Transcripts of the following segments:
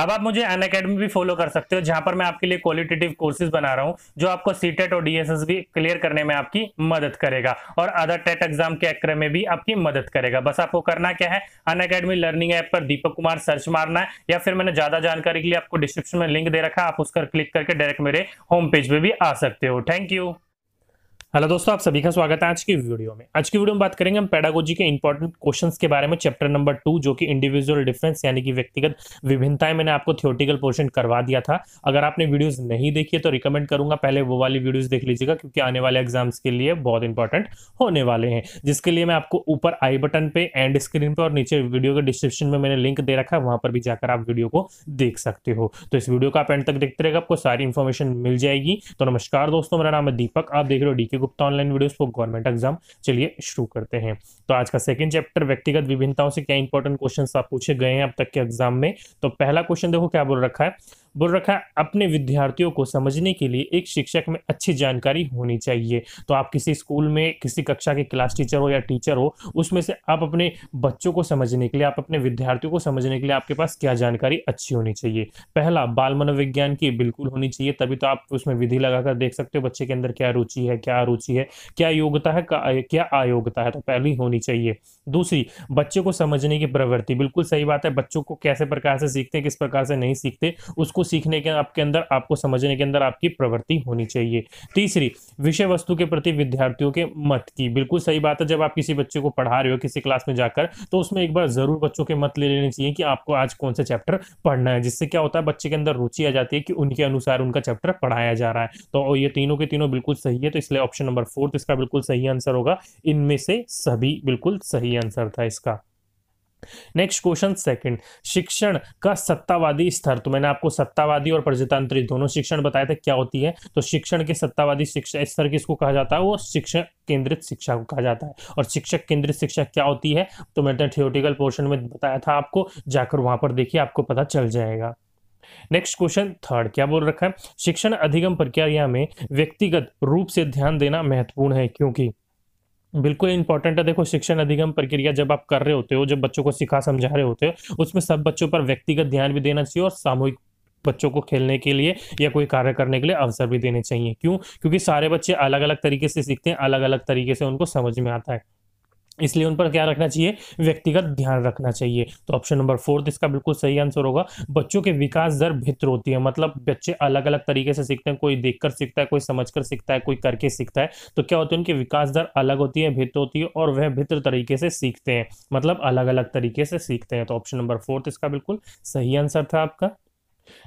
अब आप मुझे अन अकेडमी भी फॉलो कर सकते हो जहां पर मैं आपके लिए क्वालिटेटिव कोर्सेज बना रहा हूँ जो आपको सी टेट e और डीएसएस भी क्लियर करने में आपकी मदद करेगा और अदर टेट एग्जाम के क्रम में भी आपकी मदद करेगा बस आपको करना क्या है अन अकेडमी लर्निंग ऐप पर दीपक कुमार सर्च मारना है या फिर मैंने ज्यादा जानकारी के लिए आपको डिस्क्रिप्शन में लिंक दे रखा है आप उस पर क्लिक करके डायरेक्ट मेरे होम पेज पर भी आ सकते हो थैंक यू हेलो दोस्तों आप सभी का स्वागत है आज की वीडियो में आज की वीडियो में बात करेंगे हम पेडागोजी के इंपॉर्टेंट क्वेश्चंस के बारे में चैप्टर नंबर टू जो कि इंडिविजुअल डिफरेंस यानी कि व्यक्तिगत विभिन्नताएं मैंने आपको थियोटिकल पोर्शन करवा दिया था अगर आपने वीडियोस नहीं देखी है तो रिकमेंड करूंगा पहले वो वाली वीडियोज देख लीजिएगा क्योंकि आने वाले एग्जाम्स के लिए बहुत इंपॉर्टेंट होने वाले हैं जिसके लिए मैं आपको ऊपर आई बटन पे एंड स्क्रीन पर और नीचे वीडियो के डिस्क्रिप्शन में मैंने लिंक दे रखा है वहां पर भी जाकर आप वीडियो को देख सकते हो तो इस वीडियो को आप एंड तक देखते रहेगा आपको सारी इन्फॉर्मेशन मिल जाएगी तो नमस्कार दोस्तों मेरा नाम है दीपक आप देख रहे हो D Gupta online videos for government exam चलिए शुरू करते हैं तो आज का सेकंड चैप्टर व्यक्तिगत विभिन्नताओं से क्या इंपॉर्टेंट क्वेश्चन आप पूछे गए हैं अब तक के एग्जाम में तो पहला क्वेश्चन देखो क्या बोल रखा है बोल रखा है अपने विद्यार्थियों को समझने के लिए एक शिक्षक में अच्छी जानकारी होनी चाहिए तो आप किसी स्कूल में किसी कक्षा के क्लास टीचर हो या टीचर हो उसमें से आप अपने बच्चों को समझने के लिए आप अपने विद्यार्थियों को समझने के लिए आपके पास क्या जानकारी अच्छी होनी चाहिए पहला बाल मनोविज्ञान की बिल्कुल होनी चाहिए तभी तो आप उसमें विधि लगाकर देख सकते हो बच्चे के अंदर क्या रुचि है क्या अरुचि है क्या योग्यता है क्या अयोग्यता है तो पहली होनी चाहिए दूसरी बच्चे को समझने की प्रवृत्ति बिल्कुल सही बात है बच्चों को कैसे प्रकार से सीखते हैं किस प्रकार से नहीं सीखते उसको सीखने के आपके अंदर आपको समझने के अंदर आपकी प्रवृत्ति होनी चाहिए तीसरी विषय वस्तु के प्रति विद्यार्थियों के मत की बिल्कुल सही बात है जब आप किसी बच्चे को पढ़ा रहे हो किसी क्लास में जाकर तो उसमें एक बार ज़रूर बच्चों के मत ले लेने चाहिए कि आपको आज कौन सा चैप्टर पढ़ना है जिससे क्या होता है बच्चे के अंदर रुचि आ जाती है कि उनके अनुसार उनका चैप्टर पढ़ाया जा रहा है तो ये तीनों के तीनों बिल्कुल सही है तो इसलिए ऑप्शन नंबर फोर्थ इसका बिल्कुल सही आंसर होगा इनमें से सभी बिल्कुल सही आंसर था इसका नेक्स्ट क्वेश्चन सेकंड शिक्षण का सत्तावादी स्तर तो मैंने आपको सत्तावादी और प्रजातांत्रिक दोनों शिक्षण बताया था क्या होती है तो शिक्षण के सत्तावादी शिक्षा स्तर किसको कहा जाता है वो शिक्षण केंद्रित शिक्षा को कहा जाता है और शिक्षक केंद्रित शिक्षा क्या होती है तो मैंने थियोटिकल पोर्शन में बताया था आपको जाकर वहां पर देखिए आपको पता चल जाएगा नेक्स्ट क्वेश्चन थर्ड क्या बोल रखा है शिक्षण अधिगम प्रक्रिया में व्यक्तिगत रूप से ध्यान देना महत्वपूर्ण है क्योंकि बिल्कुल इंपॉर्टेंट है देखो शिक्षण अधिगम प्रक्रिया जब आप कर रहे होते हो जब बच्चों को सिखा समझा रहे होते हो उसमें सब बच्चों पर व्यक्तिगत ध्यान भी देना चाहिए और सामूहिक बच्चों को खेलने के लिए या कोई कार्य करने के लिए अवसर भी देने चाहिए क्यों क्योंकि सारे बच्चे अलग अलग तरीके से सीखते हैं अलग अलग तरीके से उनको समझ में आता है इसलिए उन पर क्या रखना चाहिए व्यक्तिगत ध्यान रखना चाहिए तो ऑप्शन नंबर फोर्थ इसका बिल्कुल सही आंसर होगा बच्चों के विकास दर भित्र होती है मतलब बच्चे अलग अलग तरीके से सीखते हैं कोई देखकर सीखता है कोई समझकर सीखता है कोई करके सीखता है तो क्या होता है उनकी विकास दर अलग होती है भित्र होती है और वह भित्र तरीके से सीखते हैं मतलब अलग अलग तरीके से सीखते हैं तो ऑप्शन नंबर फोर्थ इसका बिल्कुल सही आंसर था आपका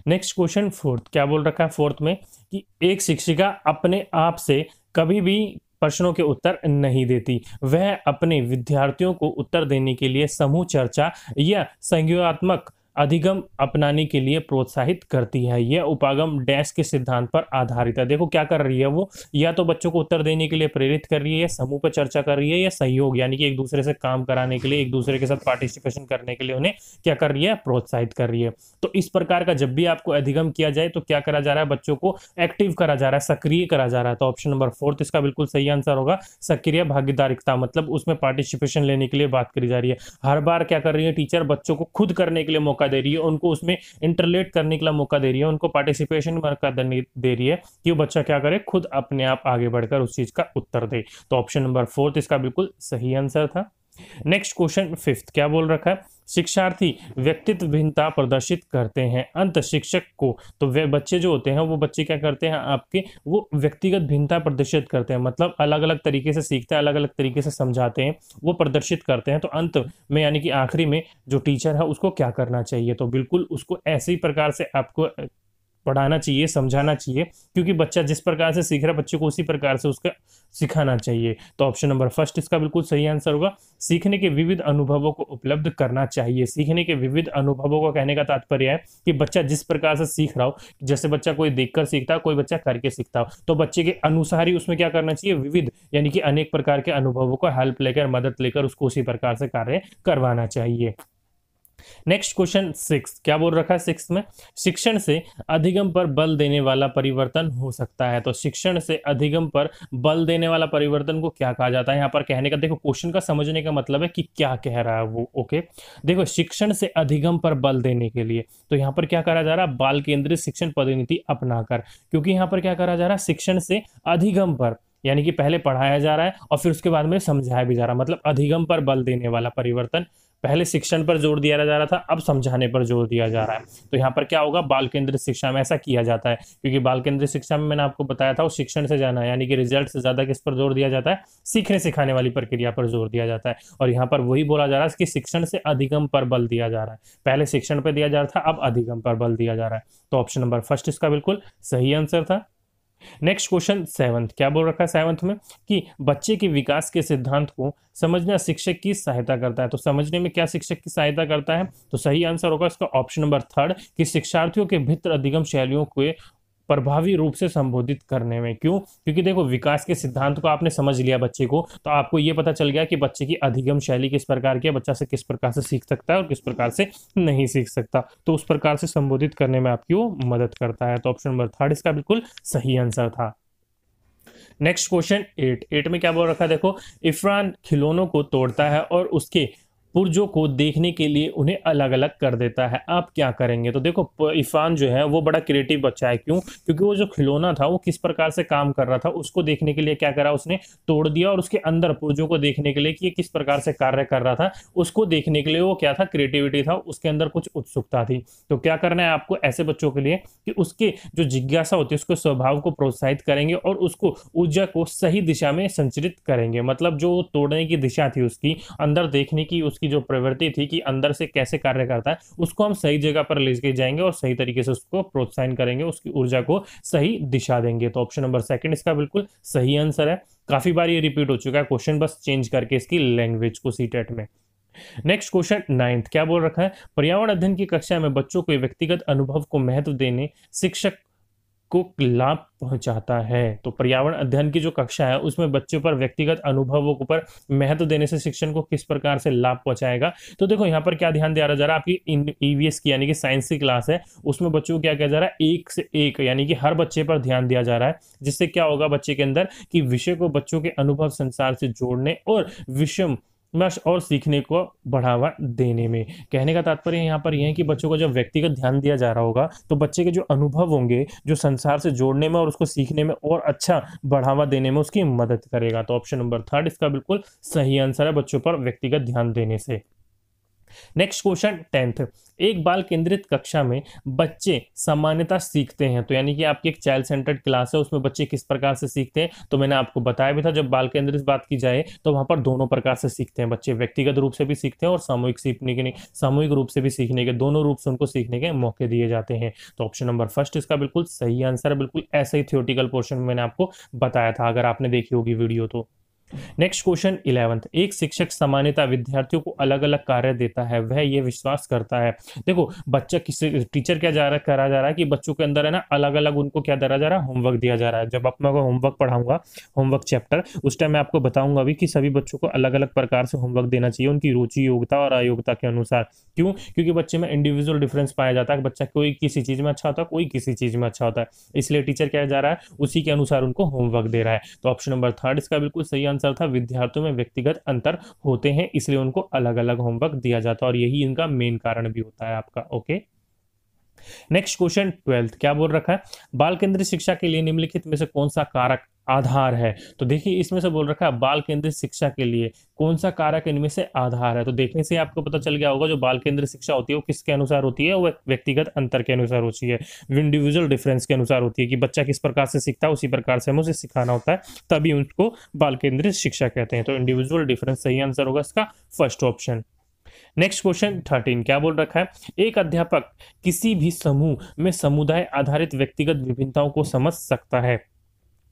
नेक्स्ट क्वेश्चन फोर्थ क्या बोल रखा है फोर्थ में कि एक शिक्षिका अपने आप से कभी भी प्रश्नों के उत्तर नहीं देती वह अपने विद्यार्थियों को उत्तर देने के लिए समूह चर्चा या संज्ञात्मक अधिगम अपनाने के लिए प्रोत्साहित करती है यह उपागम डैश के सिद्धांत पर आधारित है देखो क्या कर रही है वो या तो बच्चों को उत्तर देने के लिए प्रेरित कर रही है या समूह पर चर्चा कर रही है या सहयोग यानी कि एक दूसरे से काम कराने के लिए एक दूसरे के साथ पार्टिसिपेशन करने के लिए उन्हें क्या कर रही है प्रोत्साहित कर रही है तो इस प्रकार का जब भी आपको अधिगम किया जाए तो क्या करा जा रहा है बच्चों को एक्टिव करा जा रहा है सक्रिय करा जा रहा है तो ऑप्शन नंबर फोर्थ इसका बिल्कुल सही आंसर होगा सक्रिय भागीदारिकता मतलब उसमें पार्टिसिपेशन लेने के लिए बात करी जा रही है हर बार क्या कर रही है टीचर बच्चों को खुद करने के लिए मौका मौका दे रही है उनको उसमें इंटरलेट करने के लिए मौका दे रही है उनको पार्टिसिपेशन मौका दे रही है कि वो बच्चा क्या करे खुद अपने आप आगे बढ़कर उस चीज़ का उत्तर दे तो ऑप्शन नंबर फोर्थ इसका बिल्कुल सही आंसर था नेक्स्ट क्वेश्चन फिफ्थ क्या बोल रखा है शिक्षार्थी व्यक्तित्व भिन्नता प्रदर्शित करते हैं अंत शिक्षक को तो वे बच्चे जो होते हैं वो बच्चे क्या करते हैं आपके वो व्यक्तिगत भिन्नता प्रदर्शित करते हैं मतलब अलग अलग तरीके से सीखते हैं अलग अलग तरीके से समझाते हैं वो प्रदर्शित करते हैं तो अंत में यानी कि आखिरी में जो टीचर है उसको क्या करना चाहिए तो बिल्कुल उसको ऐसे ही प्रकार से आपको पढ़ाना चाहिए समझाना चाहिए क्योंकि बच्चा जिस प्रकार से सीख रहा है बच्चे को उसी प्रकार से उसका सिखाना चाहिए तो ऑप्शन नंबर फर्स्ट इसका बिल्कुल सही आंसर होगा सीखने के विविध अनुभवों को उपलब्ध करना चाहिए सीखने के विविध अनुभवों का कहने का तात्पर्य है कि बच्चा जिस प्रकार से सीख रहा हो जैसे बच्चा कोई देख सीखता हो कोई बच्चा करके सीखता हो तो बच्चे के अनुसार ही उसमें क्या करना चाहिए विविध यानी कि अनेक प्रकार के अनुभवों को हेल्प लेकर मदद लेकर उसको उसी प्रकार से कार्य करवाना चाहिए नेक्स्ट क्वेश्चन सिक्स क्या बोल रखा है सिक्स में शिक्षण से अधिगम पर बल देने वाला परिवर्तन हो सकता है तो शिक्षण से अधिगम पर बल देने वाला परिवर्तन को क्या कहा जाता है यहाँ पर कहने का देखो क्वेश्चन का समझने का मतलब है कि क्या कह रहा है वो ओके देखो शिक्षण से अधिगम पर बल देने के लिए तो यहाँ पर क्या करा जा रहा है बाल केंद्रित शिक्षण पद्धति अपना क्योंकि यहाँ पर क्या करा जा रहा है शिक्षण से अधिगम पर यानी कि पहले पढ़ाया जा रहा है और फिर उसके बाद में समझाया भी जा रहा है मतलब अधिगम पर बल देने वाला परिवर्तन पहले शिक्षण पर जोर दिया जा रहा था अब समझाने पर जोर दिया जा रहा है तो यहाँ पर क्या होगा बाल केंद्रित शिक्षा में ऐसा किया जाता है क्योंकि बाल केंद्रित शिक्षा में मैंने आपको बताया था वो शिक्षण से जाना है यानी कि रिजल्ट से ज़्यादा किस पर जोर दिया जाता है सीखने सिखाने वाली प्रक्रिया पर जोर दिया जाता है और यहाँ पर वही बोला जा रहा है कि शिक्षण से अधिगम पर बल दिया जा रहा है पहले शिक्षण पर दिया जा रहा था अब अधिगम पर बल दिया जा रहा है तो ऑप्शन नंबर फर्स्ट इसका बिल्कुल सही आंसर था नेक्स्ट क्वेश्चन सेवंथ क्या बोल रखा है सेवंथ में कि बच्चे के विकास के सिद्धांत को समझना शिक्षक की सहायता करता है तो समझने में क्या शिक्षक की सहायता करता है तो सही आंसर होगा इसका ऑप्शन नंबर थर्ड कि शिक्षार्थियों के भित्र अधिगम शैलियों के प्रभावी रूप से संबोधित करने में क्यों क्योंकि देखो विकास के सिद्धांत को आपने समझ लिया बच्चे को तो आपको ये पता चल गया कि बच्चे की अधिगम शैली किस प्रकार की है बच्चा से किस प्रकार से सीख सकता है और किस प्रकार से नहीं सीख सकता तो उस प्रकार से संबोधित करने में आपकी वो मदद करता है तो ऑप्शन नंबर थर्ड इसका बिल्कुल सही आंसर था नेक्स्ट क्वेश्चन एट एट में क्या बोल रखा है देखो इफरान खिलौनों को तोड़ता है और उसके पुर्जों को देखने के लिए उन्हें अलग अलग कर देता है आप क्या करेंगे तो देखो इफ़ान जो है वो बड़ा क्रिएटिव बच्चा है क्यों क्योंकि वो जो खिलौना था वो किस प्रकार से काम कर रहा था उसको देखने के लिए क्या करा उसने तोड़ दिया और उसके अंदर पुर्जों को देखने के लिए कि ये किस प्रकार से कार्य कर रहा था उसको देखने के लिए वो क्या था क्रिएटिविटी था उसके अंदर कुछ उत्सुकता थी तो क्या करना है आपको ऐसे बच्चों के लिए कि उसके जो जिज्ञासा होती है उसके स्वभाव को प्रोत्साहित करेंगे और उसको ऊर्जा को सही दिशा में संचरित करेंगे मतलब जो तोड़ने की दिशा थी उसकी अंदर देखने की उस उसकी जो प्रवृत्ति थी कि अंदर से कैसे कार्य करता है उसको हम सही जगह पर ले के जाएंगे और सही तरीके से उसको प्रोत्साहन करेंगे उसकी ऊर्जा को सही दिशा देंगे तो ऑप्शन नंबर सेकंड इसका बिल्कुल सही आंसर है काफी बार ये रिपीट हो चुका है क्वेश्चन बस चेंज करके इसकी लैंग्वेज को सी e में नेक्स्ट क्वेश्चन नाइन्थ क्या बोल रखा है पर्यावरण अध्ययन की कक्षा में बच्चों को व्यक्तिगत अनुभव को महत्व देने शिक्षक को लाभ पहुंचाता है तो पर्यावरण अध्ययन की जो कक्षा है उसमें बच्चों पर व्यक्तिगत अनुभवों पर महत्व देने से शिक्षण को किस प्रकार से लाभ पहुंचाएगा तो देखो यहाँ पर क्या ध्यान दिया जा रहा है आपकी ईवीएस e की यानी कि साइंस की क्लास है उसमें बच्चों को क्या किया जा रहा है एक से एक यानी कि हर बच्चे पर ध्यान दिया जा रहा है जिससे क्या होगा बच्चे के अंदर कि विषय को बच्चों के अनुभव संसार से जोड़ने और विषम बस और सीखने को बढ़ावा देने में कहने का तात्पर्य यहाँ पर यह है कि बच्चों को जब व्यक्तिगत ध्यान दिया जा रहा होगा तो बच्चे के जो अनुभव होंगे जो संसार से जोड़ने में और उसको सीखने में और अच्छा बढ़ावा देने में उसकी मदद करेगा तो ऑप्शन नंबर थर्ड इसका बिल्कुल सही आंसर है बच्चों पर व्यक्तिगत ध्यान देने से नेक्स्ट क्वेश्चन टेंथ एक बाल केंद्रित कक्षा में बच्चे सामान्यता सीखते हैं तो यानी कि आपकी एक चाइल्ड सेंटर्ड क्लास है उसमें बच्चे किस प्रकार से सीखते हैं तो मैंने आपको बताया भी था जब बाल केंद्रित बात की जाए तो वहाँ पर दोनों प्रकार से सीखते हैं बच्चे व्यक्तिगत रूप से भी सीखते हैं और सामूहिक सीखने के सामूहिक रूप से भी सीखने के दोनों रूप से उनको सीखने के मौके दिए जाते हैं तो ऑप्शन नंबर फर्स्ट इसका बिल्कुल सही आंसर है बिल्कुल ऐसे ही थियोटिकल पोर्शन मैंने आपको बताया था अगर आपने देखी होगी वीडियो तो नेक्स्ट क्वेश्चन इलेवंथ एक शिक्षक सामान्यता विद्यार्थियों को अलग अलग कार्य देता है वह यह विश्वास करता है देखो बच्चा किसी टीचर क्या जा रहा करा जा रहा है कि बच्चों के अंदर है ना अलग अलग उनको क्या दरा जा रहा है होमवर्क दिया जा रहा है जब आप मैं होमवर्क पढ़ाऊंगा होमवर्क चैप्टर उस टाइम मैं आपको बताऊंगा अभी कि सभी बच्चों को अलग अलग प्रकार से होमवर्क देना चाहिए उनकी रुचि योग्यता और अयोग्यता के अनुसार क्यों क्योंकि बच्चे में इंडिविजुअल डिफरेंस पाया जाता है बच्चा कोई किसी चीज़ में अच्छा होता है कोई किसी चीज़ में अच्छा होता है इसलिए टीचर क्या जा रहा है उसी के अनुसार उनको होमवर्क दे रहा है तो ऑप्शन नंबर थर्ड इसका बिल्कुल सही आंसर आंसर था विद्यार्थियों में व्यक्तिगत अंतर होते हैं इसलिए उनको अलग अलग होमवर्क दिया जाता है और यही इनका मेन कारण भी होता है आपका ओके नेक्स्ट क्वेश्चन ट्वेल्थ क्या बोल रखा है बाल केंद्रीय शिक्षा के लिए निम्नलिखित में से कौन सा कारक आधार है तो देखिए इसमें से बोल रखा है बाल केंद्रित शिक्षा के लिए कौन सा कारक इनमें से आधार है तो देखने से आपको पता चल गया होगा जो बाल केंद्रित शिक्षा होती है वो किसके अनुसार होती है वो व्यक्तिगत अंतर के अनुसार होती है इंडिविजुअल डिफरेंस के अनुसार होती है कि बच्चा किस प्रकार से सीखता है उसी प्रकार से हमें उसे सिखाना होता है तभी उनको बाल केंद्रित शिक्षा कहते हैं तो इंडिविजुअल डिफरेंस सही आंसर होगा इसका first option next question thirteen क्या बोल रखा है एक अध्यापक किसी भी समूह में समुदाय आधारित व्यक्तिगत विभिन्नताओं को समझ सकता है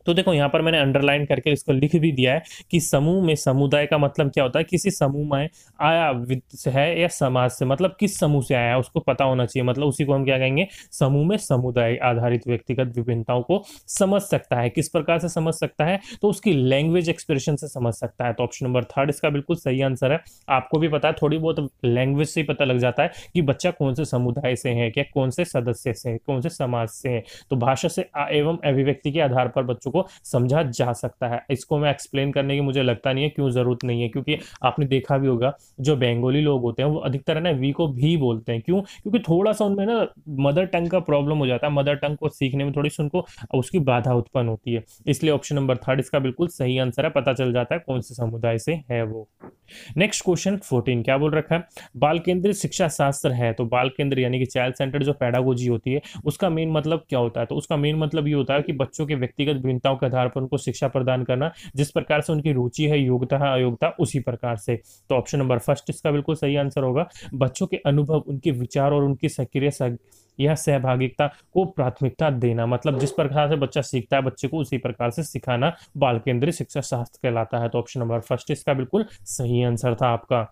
तो देखो यहाँ पर मैंने अंडरलाइन करके इसको लिख भी दिया है कि समूह में समुदाय का मतलब क्या होता है किसी समूह में आया से है या समाज से मतलब किस समूह से आया है उसको पता होना चाहिए मतलब उसी को हम क्या कहेंगे समूह में समुदाय आधारित व्यक्तिगत विभिन्नताओं को समझ सकता है किस प्रकार से समझ सकता है तो उसकी लैंग्वेज एक्सप्रेशन से समझ सकता है तो ऑप्शन नंबर थर्ड इसका बिल्कुल सही आंसर है आपको भी पता है थोड़ी बहुत लैंग्वेज से ही पता लग जाता है कि बच्चा कौन से समुदाय से है क्या कौन से सदस्य से है कौन से समाज से है तो भाषा से एवं अभिव्यक्ति के आधार पर बच्चों को को समझा जा सकता है इसको मैं एक्सप्लेन करने की मुझे लगता नहीं है क्यों ज़रूरत नहीं है क्योंकि आपने देखा भी होगा जो बेंगोली लोग होते हैं वो अधिकतर है ना वी को भी बोलते हैं क्यों क्योंकि थोड़ा सा उनमें ना मदर टंग का प्रॉब्लम हो जाता है मदर टंग को सीखने में थोड़ी सी उनको उसकी बाधा उत्पन्न होती है इसलिए ऑप्शन नंबर थर्ड इसका बिल्कुल सही आंसर है पता चल जाता है कौन से समुदाय से है वो नेक्स्ट क्वेश्चन फोर्टीन क्या बोल रखा है बाल केंद्रित शिक्षा शास्त्र है तो बाल केंद्र यानी कि चाइल्ड सेंटर जो पैडागोजी होती है उसका मेन मतलब क्या होता है तो उसका मेन मतलब ये होता है कि बच्चों के व्यक्तिगत भिन्नता योग्यताओं के आधार पर उनको शिक्षा प्रदान करना जिस प्रकार से उनकी रुचि है योग्यता है अयोग्यता उसी प्रकार से तो ऑप्शन नंबर फर्स्ट इसका बिल्कुल सही आंसर होगा बच्चों के अनुभव उनके विचार और उनकी सक्रिय यह सहभागिता को प्राथमिकता देना मतलब जिस प्रकार से बच्चा सीखता है बच्चे को उसी प्रकार से सिखाना बाल केंद्रीय शिक्षा शास्त्र कहलाता है तो ऑप्शन नंबर फर्स्ट इसका बिल्कुल सही आंसर था आपका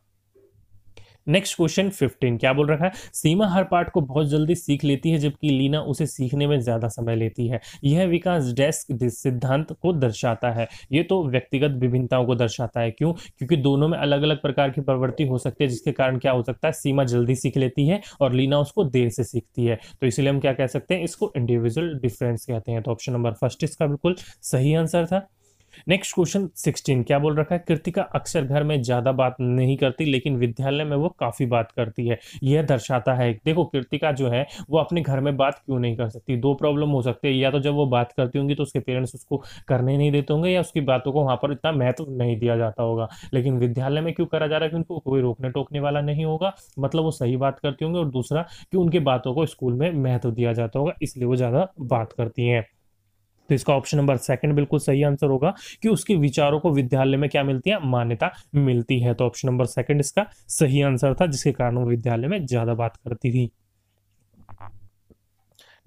नेक्स्ट क्वेश्चन फिफ्टीन क्या बोल रखा है सीमा हर पार्ट को बहुत जल्दी सीख लेती है जबकि लीना उसे सीखने में ज़्यादा समय लेती है यह विकास डेस्क सिद्धांत को दर्शाता है ये तो व्यक्तिगत विभिन्नताओं को दर्शाता है क्यों क्योंकि दोनों में अलग अलग प्रकार की प्रवृत्ति हो सकती है जिसके कारण क्या हो सकता है सीमा जल्दी सीख लेती है और लीना उसको देर से सीखती है तो इसलिए हम क्या कह सकते हैं इसको इंडिविजुअल डिफरेंस कहते हैं तो ऑप्शन नंबर फर्स्ट इसका बिल्कुल सही आंसर था नेक्स्ट क्वेश्चन सिक्सटीन क्या बोल रखा है कृतिका अक्सर घर में ज़्यादा बात नहीं करती लेकिन विद्यालय में वो काफ़ी बात करती है यह दर्शाता है देखो कृतिका जो है वो अपने घर में बात क्यों नहीं कर सकती दो प्रॉब्लम हो सकती है या तो जब वो बात करती होंगी तो उसके पेरेंट्स उसको करने नहीं देते होंगे या उसकी बातों को वहाँ पर इतना महत्व नहीं दिया जाता होगा लेकिन विद्यालय में क्यों करा जा रहा है कि उनको कोई रोकने टोकने वाला नहीं होगा मतलब वो सही बात करती होंगी और दूसरा कि उनकी बातों को स्कूल में महत्व दिया जाता होगा इसलिए वो ज़्यादा बात करती हैं तो इसका ऑप्शन नंबर सेकंड बिल्कुल सही आंसर होगा कि उसके विचारों को विद्यालय में क्या मिलती है मान्यता मिलती है तो ऑप्शन नंबर सेकंड इसका सही आंसर था जिसके कारण वो विद्यालय में ज्यादा बात करती थी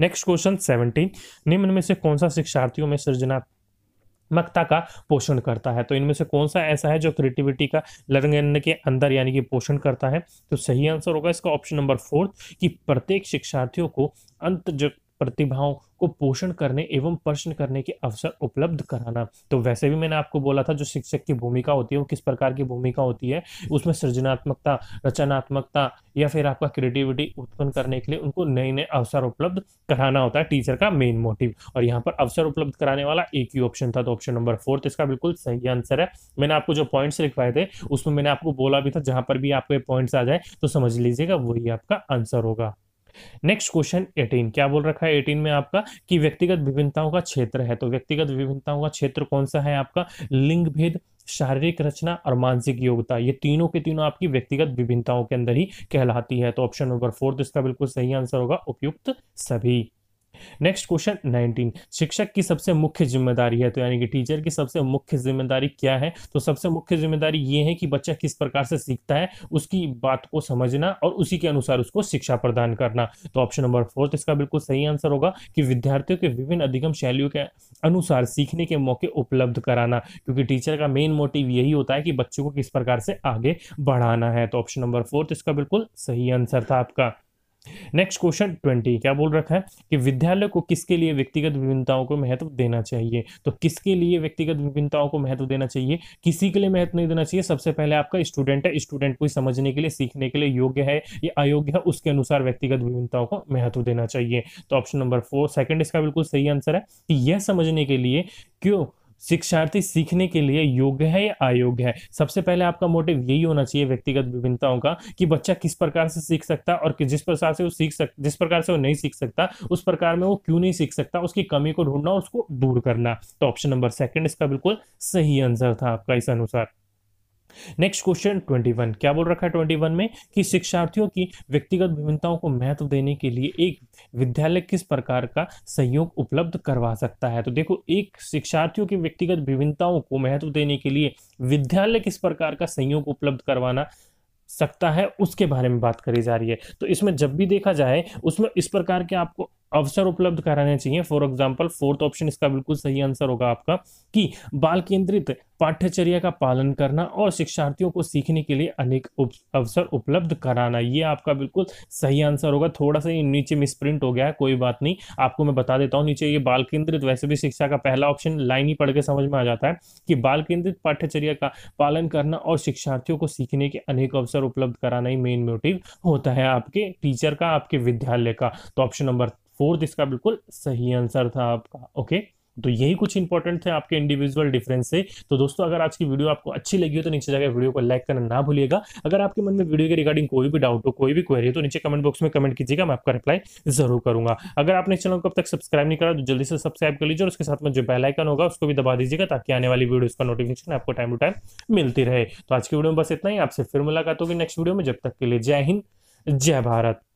नेक्स्ट क्वेश्चन सेवनटीन निम्न में से कौन सा शिक्षार्थियों में सृजनात्मकता का पोषण करता है तो इनमें से कौन सा ऐसा है जो क्रिएटिविटी का लर्निंग के अंदर यानी कि पोषण करता है तो सही आंसर होगा इसका ऑप्शन नंबर फोर्थ कि प्रत्येक शिक्षार्थियों को अंत जो प्रतिभाओं को पोषण करने एवं प्रश्न करने के अवसर उपलब्ध कराना तो वैसे भी मैंने आपको बोला था जो शिक्षक की भूमिका होती है वो किस प्रकार की भूमिका होती है उसमें सृजनात्मकता रचनात्मकता या फिर आपका क्रिएटिविटी उत्पन्न करने के लिए उनको नए नए अवसर उपलब्ध कराना होता है टीचर का मेन मोटिव और यहाँ पर अवसर उपलब्ध कराने वाला एक ही ऑप्शन था तो ऑप्शन नंबर फोर्थ इसका बिल्कुल सही आंसर है मैंने आपको जो पॉइंट्स लिखवाए थे उसमें मैंने आपको बोला भी था जहाँ पर भी आपको ये पॉइंट्स आ जाए तो समझ लीजिएगा वही आपका आंसर होगा नेक्स्ट क्वेश्चन एटीन क्या बोल रखा है एटीन में आपका कि व्यक्तिगत विभिन्नताओं का क्षेत्र है तो व्यक्तिगत विभिन्नताओं का क्षेत्र कौन सा है आपका लिंग भेद शारीरिक रचना और मानसिक योग्यता ये तीनों के तीनों आपकी व्यक्तिगत विभिन्नताओं के अंदर ही कहलाती है तो ऑप्शन नंबर फोर्थ इसका बिल्कुल सही आंसर होगा उपयुक्त सभी नेक्स्ट क्वेश्चन नाइनटीन शिक्षक की सबसे मुख्य जिम्मेदारी है तो यानी कि टीचर की सबसे मुख्य जिम्मेदारी क्या है तो सबसे मुख्य जिम्मेदारी ये है कि बच्चा किस प्रकार से सीखता है उसकी बात को समझना और उसी के अनुसार उसको शिक्षा प्रदान करना तो ऑप्शन नंबर फोर्थ इसका बिल्कुल सही आंसर होगा कि विद्यार्थियों के विभिन्न अधिगम शैलियों के अनुसार सीखने के मौके उपलब्ध कराना क्योंकि टीचर का मेन मोटिव यही होता है कि बच्चों को किस प्रकार से आगे बढ़ाना है तो ऑप्शन नंबर फोर्थ इसका बिल्कुल सही आंसर था आपका नेक्स्ट क्वेश्चन ट्वेंटी क्या बोल रखा है कि विद्यालय को किसके लिए व्यक्तिगत विभिन्नताओं को महत्व देना चाहिए तो किसके लिए व्यक्तिगत विभिन्नताओं को महत्व देना चाहिए किसी के लिए महत्व नहीं देना चाहिए सबसे पहले आपका स्टूडेंट है स्टूडेंट को समझने के लिए सीखने के लिए योग्य है या अयोग्य है उसके अनुसार व्यक्तिगत विभिन्नताओं को महत्व देना चाहिए तो ऑप्शन नंबर फोर सेकेंड इसका बिल्कुल सही आंसर है कि यह समझने के लिए क्यों शिक्षार्थी सीखने के लिए योग्य है या अयोग्य है सबसे पहले आपका मोटिव यही होना चाहिए व्यक्तिगत विभिन्नताओं का कि बच्चा किस प्रकार से सीख सकता है और जिस प्रकार से वो सीख सक जिस प्रकार से वो नहीं सीख सकता उस प्रकार में वो क्यों नहीं सीख सकता उसकी कमी को ढूंढना और उसको दूर करना तो ऑप्शन नंबर सेकेंड इसका बिल्कुल सही आंसर था आपका इस अनुसार नेक्स्ट क्वेश्चन 21 क्या बोल रखा है 21 में कि शिक्षार्थियों की व्यक्तिगत भिन्नताओं को महत्व देने के लिए एक विद्यालय किस प्रकार का सहयोग उपलब्ध करवा सकता है तो देखो एक शिक्षार्थियों की व्यक्तिगत विभिन्नताओं को महत्व देने के लिए विद्यालय किस प्रकार का सहयोग उपलब्ध करवाना सकता है उसके बारे में बात करी जा रही है तो इसमें जब भी देखा जाए उसमें इस प्रकार के आपको अवसर उपलब्ध कराने चाहिए फॉर एग्जाम्पल फोर्थ ऑप्शन इसका बिल्कुल सही आंसर होगा आपका कि बाल केंद्रित पाठ्यचर्या का पालन करना और शिक्षार्थियों को सीखने के लिए अनेक अवसर उपलब्ध कराना ये आपका बिल्कुल सही आंसर होगा थोड़ा सा नीचे मिसप्रिंट हो गया है कोई बात नहीं आपको मैं बता देता हूँ नीचे ये बाल केंद्रित वैसे भी शिक्षा का पहला ऑप्शन लाइन ही पढ़ के समझ में आ जाता है कि बाल केंद्रित पाठ्यचर्या का पालन करना और शिक्षार्थियों को सीखने के अनेक अवसर उपलब्ध कराना ही मेन मोटिव होता है आपके टीचर का आपके विद्यालय का तो ऑप्शन नंबर फोर्थ इसका बिल्कुल सही आंसर था आपका ओके तो यही कुछ इंपॉर्टेंट थे आपके इंडिविजुअल डिफरेंस से तो दोस्तों अगर आज की वीडियो आपको अच्छी लगी हो तो नीचे जाकर वीडियो को लाइक करना ना भूलिएगा अगर आपके मन में वीडियो के रिगार्डिंग कोई भी डाउट हो कोई भी क्वेरी हो तो नीचे कमेंट बॉक्स में कमेंट कीजिएगा मैं आपका रिप्लाई जरूर करूंगा अगर आपने चैनल को अब तक सब्सक्राइब नहीं करा तो जल्दी से सब्सक्राइब कर लीजिए और उसके साथ में जो बेलाइकन होगा उसको भी दबा दीजिएगा ताकि आने वाली वीडियो का नोटिफिकेशन आपको टाइम टू टाइम मिलती रहे तो आज की वीडियो में बस इतना ही आपसे फिर मुलाकात होगी नेक्स्ट वीडियो में जब तक के लिए जय हिंद जय भारत